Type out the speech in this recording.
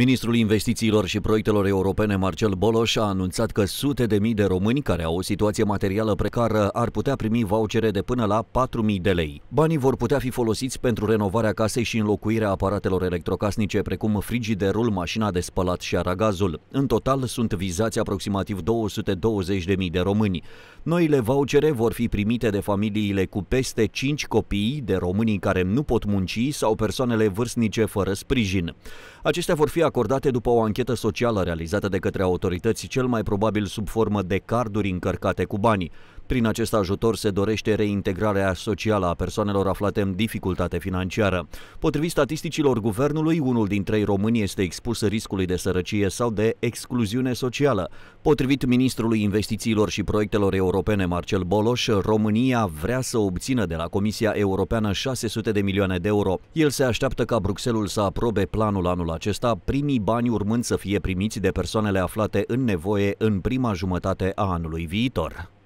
Ministrul Investițiilor și Proiectelor Europene, Marcel Boloș, a anunțat că sute de mii de români care au o situație materială precară ar putea primi vouchere de până la 4.000 de lei. Banii vor putea fi folosiți pentru renovarea casei și înlocuirea aparatelor electrocasnice, precum frigiderul, mașina de spălat și aragazul. În total sunt vizați aproximativ 220 de mii de români. Noile vouchere vor fi primite de familiile cu peste 5 copii, de românii care nu pot munci sau persoanele vârstnice fără sprijin. Acestea vor fi acordate după o anchetă socială realizată de către autorități, cel mai probabil sub formă de carduri încărcate cu banii. Prin acest ajutor se dorește reintegrarea socială a persoanelor aflate în dificultate financiară. Potrivit statisticilor guvernului, unul din trei români este expus riscului de sărăcie sau de excluziune socială. Potrivit ministrului investițiilor și proiectelor europene Marcel Boloș, România vrea să obțină de la Comisia Europeană 600 de milioane de euro. El se așteaptă ca Bruxelles să aprobe planul anul acesta, primii bani urmând să fie primiți de persoanele aflate în nevoie în prima jumătate a anului viitor.